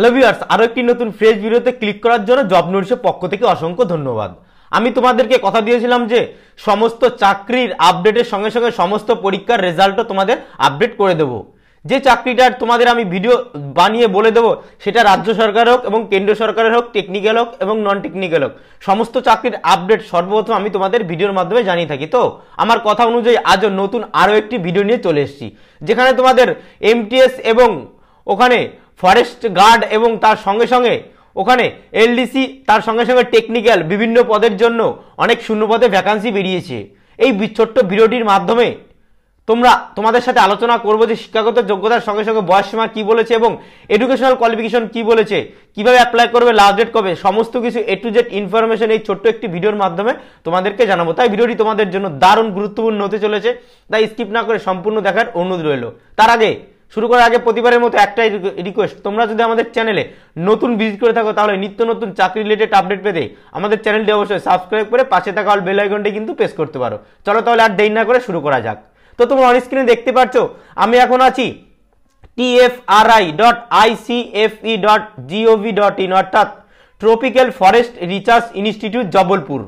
hello viewers আরও একটি নতুন ফ্রেশ ভিডিওতে ক্লিক করার জন্য জব নোটিশের পক্ষ থেকে অসংখ্য ধন্যবাদ আমি তোমাদেরকে কথা দিয়েছিলাম যে সমস্ত চাকরির আপডেটের সঙ্গে সঙ্গে সমস্ত পরীক্ষার রেজাল্টও তোমাদের আপডেট করে দেব যে চাকরিটার তোমাদের আমি ভিডিও বানিয়ে বলে দেব সেটা রাজ্য সরকার হোক এবং কেন্দ্র সরকারের হোক টেকনিক্যাল হোক এবং নন টেকনিক্যাল হোক সমস্ত চাকরির আপডেট সর্বপ্রথম আমি তোমাদের ভিডিওর মাধ্যমে জানিয়ে থাকি তো আমার কথা অনুযায়ী আজও নতুন আরও একটি ভিডিও নিয়ে চলে এসেছি যেখানে তোমাদের এমটিএস এবং ওখানে ফরেস্ট গার্ড এবং তার সঙ্গে সঙ্গে ওখানে এলডিসি তার সঙ্গে সঙ্গে টেকনিক্যাল বিভিন্ন পদের জন্য অনেক শূন্য পদে ভ্যাকান্সি বেরিয়েছে এই ছোট্ট ভিডিওটির মাধ্যমে তোমরা তোমাদের সাথে আলোচনা করবো যে শিক্ষাগত যোগ্যতার সঙ্গে সঙ্গে বয়সীমা কি বলেছে এবং এডুকেশনাল কোয়ালিফিকেশন কি বলেছে কিভাবে অ্যাপ্লাই করবে লাস্ট ডেট কবে সমস্ত কিছু এ টু জেড ইনফরমেশন এই ছোট্ট একটি ভিডিওর মাধ্যমে তোমাদেরকে জানাবো তাই ভিডিওটি তোমাদের জন্য দারুণ গুরুত্বপূর্ণ হতে চলেছে তাই স্কিপ না করে সম্পূর্ণ দেখার অনুরোধ রইল তার আগে শুরু করার আগে প্রতিবারের মতো একটাই রিকোয়েস্ট তোমরা যদি আমাদের চ্যানেলে নতুন ভিজিট করে থাকো তাহলে নিত্য নতুন চাকরি রিলেটেড আপডেট পেতে আমাদের চ্যানেলটি অবশ্যই সাবস্ক্রাইব করে পাশে থাকা অল বেল আইকনটি কিন্তু প্রেস করতে পারো চলো তাহলে আর দেরি না করে শুরু করা যাক তো তোমরা অন স্ক্রিনে দেখতে পাচ্ছ আমি এখন আছি TFRI dot ICFE dot GOV dot in অর্থাৎ Tropical Forest Research Institute Jabalpur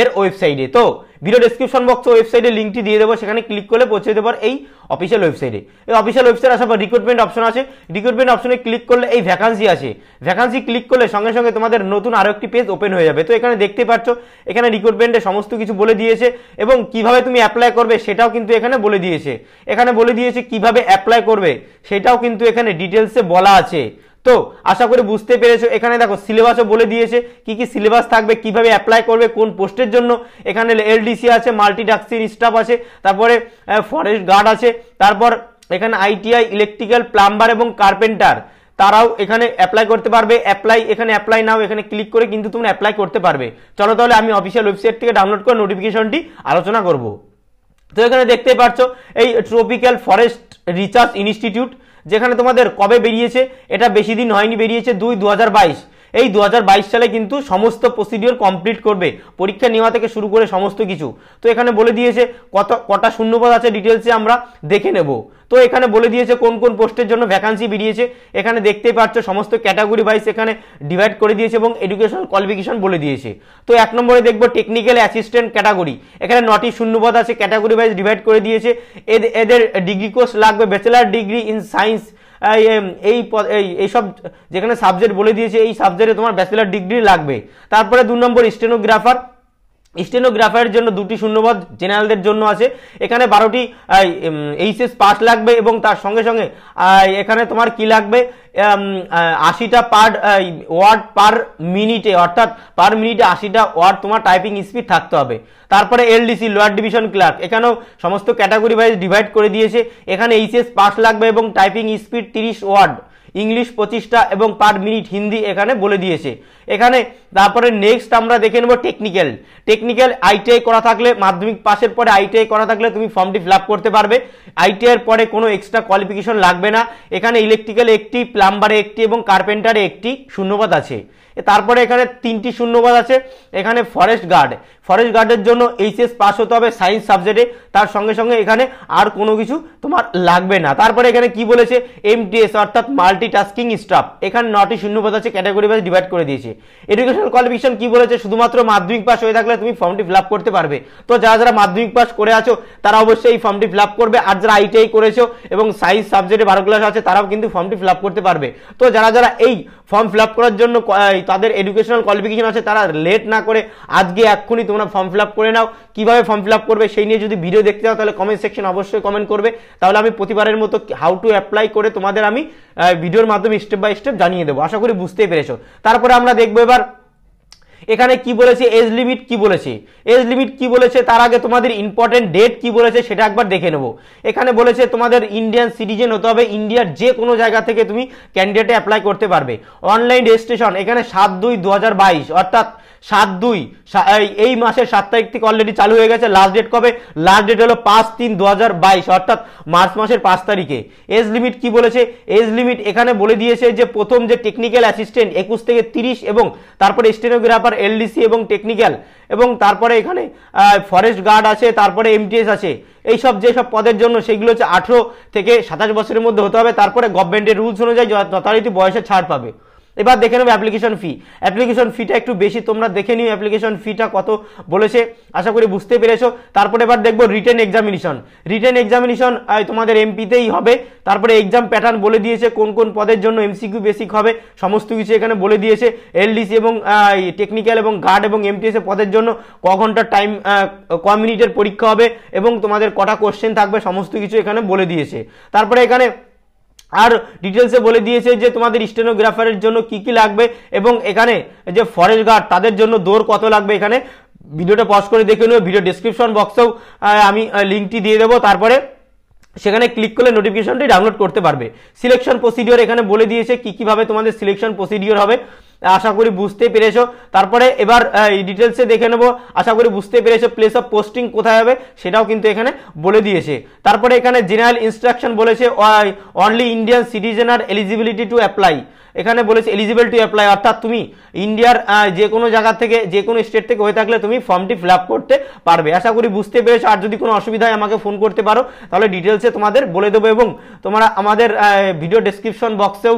এর ওয়েবসাইটে তো ভিডিও ডেসক্রিপশন বক্স ওয়েবসাইটে লিঙ্কটি দিয়ে দেবো সেখানে ক্লিক করলে পৌঁছে দেবার এই অফিসিয়াল ওয়েবসাইটে এই অফিসিয়াল ওয়েবসাইট আসার পর রিক্রুটমেন্ট অপশন আছে রিক্রুটমেন্ট অপশনে ক্লিক করলে এই ভ্যাকান্সি আছে ভ্যাকান্সি ক্লিক করলে সঙ্গে সঙ্গে তোমাদের নতুন আরও একটি পেজ ওপেন হয়ে যাবে তো এখানে দেখতে পাচ্ছ এখানে রিক্রুটমেন্টে সমস্ত কিছু বলে দিয়েছে এবং কিভাবে তুমি অ্যাপ্লাই করবে সেটাও কিন্তু এখানে বলে দিয়েছে এখানে বলে দিয়েছে কিভাবে অ্যাপ্লাই করবে সেটাও কিন্তু এখানে ডিটেলসে বলা আছে তো আশা করি বুঝতে পেরেছো এখানে দেখো সিলেবাসও বলে দিয়েছে কি কি সিলেবাস থাকবে কিভাবে অ্যাপ্লাই করবে কোন পোস্টের জন্য এখানে এলডিসি আছে মাল্টিটাক্সির স্টাফ আছে তারপরে ফরেস্ট গার্ড আছে তারপর এখানে আইটিআই ইলেকট্রিক্যাল প্লাম্বার এবং কার্পেন্টার তারাও এখানে অ্যাপ্লাই করতে পারবে অ্যাপ্লাই এখানে অ্যাপ্লাই নাও এখানে ক্লিক করে কিন্তু তোমরা অ্যাপ্লাই করতে পারবে চলো তাহলে আমি অফিসিয়াল ওয়েবসাইট থেকে ডাউনলোড করে নোটিফিকেশনটি আলোচনা করব তো এখানে দেখতে পাচ্ছ এই ট্রপিক্যাল ফরেস্ট রিসার্চ ইনস্টিটিউট যেখানে তোমাদের কবে বেরিয়েছে এটা বেশি দিন হয়নি বেরিয়েছে দুই দু এই দু সালে কিন্তু সমস্ত প্রসিডিওর কমপ্লিট করবে পরীক্ষা নেওয়া থেকে শুরু করে সমস্ত কিছু তো এখানে বলে দিয়েছে কত কটা শূন্যপদ আছে ডিটেলসে আমরা দেখে নেব তো এখানে বলে দিয়েছে কোন কোন পোস্টের জন্য ভ্যাকান্সি বেরিয়েছে এখানে দেখতেই পাচ্ছ সমস্ত ক্যাটাগরি ওয়াইজ এখানে ডিভাইড করে দিয়েছে এবং এডুকেশনাল কোয়ালিফিকেশন বলে দিয়েছে তো এক নম্বরে দেখবো টেকনিক্যাল অ্যাসিস্ট্যান্ট ক্যাটাগরি এখানে নটি শূন্যপদ আছে ক্যাটাগরি ওয়াইজ ডিভাইড করে দিয়েছে এদের ডিগ্রি কোর্স লাগবে ব্যাচেলার ডিগ্রি ইন সায়েন্স এই এই এইসব যেখানে সাবজেক্ট বলে দিয়েছে এই সাবজেক্টে তোমার ব্যাচেলার ডিগ্রি লাগবে তারপরে দু নম্বর স্টেনোগ্রাফার স্টেনোগ্রাফারের জন্য দুটি শূন্যপদ জেনারেলদের জন্য আছে এখানে বারোটি এইচএস পাস লাগবে এবং তার সঙ্গে সঙ্গে এখানে তোমার কি লাগবে আশিটা পার ওয়ার্ড পার মিনিটে অর্থাৎ পার মিনিটে আশিটা ওয়ার্ড তোমার টাইপিং স্পিড থাকতে হবে তারপরে এলডিসি লোয়ার ডিভিশন ক্লার্ক এখানেও সমস্ত ক্যাটাগরি ওয়াইজ ডিভাইড করে দিয়েছে এখানে এইচএস পাস লাগবে এবং টাইপিং স্পিড তিরিশ ওয়ার্ড ইংলিশ পঁচিশটা এবং পার মিনিট হিন্দি এখানে বলে দিয়েছে এখানে তারপরে নেক্সট আমরা দেখে নেব টেকনিক্যাল টেকনিক্যাল আইটিআই করা থাকলে মাধ্যমিক পাশের পরে আইটিআই করা থাকলে তুমি ফর্মটি ফিল করতে পারবে আইটিআইয়ের পরে কোনো এক্সট্রা কোয়ালিফিকেশন লাগবে না এখানে ইলেকট্রিক্যাল একটি প্লাম্বারে একটি এবং কার্পেন্টারে একটি শূন্যপাত আছে তারপরে এখানে তিনটি শূন্যবাদ আছে এখানে ফরেস্ট গার্ড ফরেস্ট গার্ডের জন্য এইচএস পাস হতে হবে সায়েন্স সাবজেক্টে তার সঙ্গে সঙ্গে এখানে আর কোনো কিছু তোমার লাগবে না তারপরে এখানে কি বলেছে এমটিএস অর্থাৎ মাল্টিটাস্কিং স্টাফ এখানে নটি শূন্যবাদ আছে ক্যাটাগরি ওয়াইজ ডিভাইড করে দিয়েছে এডুকেশনাল কোয়ালিফিকেশন কি বলেছে শুধুমাত্র মাধ্যমিক পাস হয়ে থাকলে তুমি ফর্মটি ফিল করতে পারবে তো যারা যারা মাধ্যমিক পাস করে আছো তারা অবশ্যই এই ফর্মটি ফিল করবে আর যারা আইটিআই করেছো এবং সায়েন্স সাবজেক্টে বারো ক্লাস আছে তারাও কিন্তু ফর্মটি ফিল করতে পারবে তো যারা যারা এই ফর্ম ফিল করার জন্য তাদের এডুকেশনাল কোয়ালিফিকেশন আছে তারা লেট না করে আজকে এক্ষুনি তোমরা ফর্ম ফিল করে নাও কিভাবে ফর্ম ফিল করবে সেই নিয়ে যদি ভিডিও দেখতে চাও তাহলে কমেন্ট সেকশন অবশ্যই কমেন্ট করবে তাহলে আমি প্রতিবারের মতো হাউ টু অ্যাপ্লাই করে তোমাদের আমি ভিডিওর মাধ্যমে স্টেপ বাই স্টেপ জানিয়ে দেবো আশা করি বুঝতেই পেরেছো তারপরে আমরা দেখবো এবার এখানে কি বলেছে এজ লিমিট কি বলেছে এজ লিমিট কি বলেছে তার আগে তোমাদের ইম্পর্টেন্ট ডেট কি বলেছে সেটা একবার দেখে নেব এখানে বলেছে তোমাদের ইন্ডিয়ান সিটিজেন হতে হবে ইন্ডিয়ার যে কোনো জায়গা থেকে তুমি ক্যান্ডিডেটে অ্যাপ্লাই করতে পারবে অনলাইন রেজিস্ট্রেশন এখানে সাত দুই দু অর্থাৎ সাত দুই এই মাসের সাত তারিখ থেকে অলরেডি চালু হয়ে গেছে লাস্ট ডেট কবে লাস্ট ডেট হলো পাঁচ তিন দু অর্থাৎ মার্চ মাসের পাঁচ তারিখে এজ লিমিট কি বলেছে এজ লিমিট এখানে বলে দিয়েছে যে প্রথম যে টেকনিক্যাল অ্যাসিস্ট্যান্ট একুশ থেকে তিরিশ এবং তারপরে স্টেনোগ্রাফার এলডিসি এবং টেকনিক্যাল এবং তারপরে এখানে ফরেস্ট গার্ড আছে তারপরে এমটিএস আছে এইসব যেসব পদের জন্য সেগুলো হচ্ছে আঠেরো থেকে সাতাশ বছরের মধ্যে হতে হবে তারপরে গভর্নমেন্টের রুলস অনুযায়ী যথারীতি বয়সে ছাড় পাবে এবার দেখে নেবো অ্যাপ্লিকেশন ফি অ্যাপ্লিকেশন ফিটা একটু বেশি তোমরা দেখে নিও অ্যাপ্লিকেশন ফিটা কত বলেছে আশা করি বুঝতে পেরেছো তারপরে এবার দেখবো রিটেন এক্সামিনেশন রিটেন এক্সামিনেশন তোমাদের এমপিতেই হবে তারপরে এক্সাম প্যাটার্ন বলে দিয়েছে কোন কোন পদের জন্য এমসিকিউ বেসিক হবে সমস্ত কিছু এখানে বলে দিয়েছে এলডিসি এবং টেকনিক্যাল এবং গার্ড এবং এমটিএসএ পদের জন্য ক ঘন্টার টাইম ক মিনিটের পরীক্ষা হবে এবং তোমাদের কটা কোশ্চেন থাকবে সমস্ত কিছু এখানে বলে দিয়েছে তারপরে এখানে আর ডিটেলসে বলে দিয়েছে যে তোমাদের স্টেনোগ্রাফারের জন্য কি কি লাগবে এবং এখানে যে ফরেস্ট গার্ড তাদের জন্য দৌড় কত লাগবে এখানে ভিডিওটা পজ করে দেখে নিও ভিডিও ডিসক্রিপশন বক্সেও আমি লিঙ্কটি দিয়ে দেবো তারপরে সেখানে ক্লিক করলে নোটিফিকেশনটি ডাউনলোড করতে পারবে সিলেকশন প্রসিডিওর এখানে বলে দিয়েছে কি কিভাবে তোমাদের সিলেকশন প্রসিডিওর হবে আশা করি বুঝতে পেরেছো তারপরে এবার ডিটেলসে দেখে নেবো আশা করি বুঝতে পেরেছো প্লেস অফ পোস্টিং কোথায় হবে সেটাও কিন্তু এখানে বলে দিয়েছে তারপরে এখানে জেনারেল ইনস্ট্রাকশন বলেছে অনলি ইন্ডিয়ান সিটিজেন আর এলিজিবিলিটি টু অ্যাপ্লাই এখানে বলেছে এলিজিবল টু অ্যাপ্লাই অর্থাৎ তুমি ইন্ডিয়ার যে কোনো জায়গা থেকে যে কোনো স্টেট থেকে হয়ে থাকলে তুমি ফর্মটি ফিল করতে পারবে আশা করি বুঝতে পেরেছো আর যদি কোনো অসুবিধা হয় আমাকে ফোন করতে পারো তাহলে ডিটেলসে তোমাদের বলে দেবো এবং তোমরা আমাদের ভিডিও ডেসক্রিপশন বক্সেও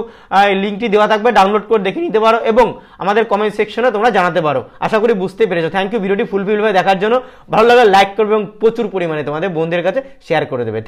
লিঙ্কটি দেওয়া থাকবে ডাউনলোড করে দেখে নিতে পারো এবং আমাদের কমেন্ট সেকশনে তোমরা জানাতে পারো আশা করি বুঝতে পেরেছো থ্যাংক ইউ ভিডিওটি ফুলফিল ভাবে দেখার জন্য ভালো লাগলে লাইক করবে এবং প্রচুর পরিমাণে তোমাদের বন্ধুদের কাছে শেয়ার করে দেবে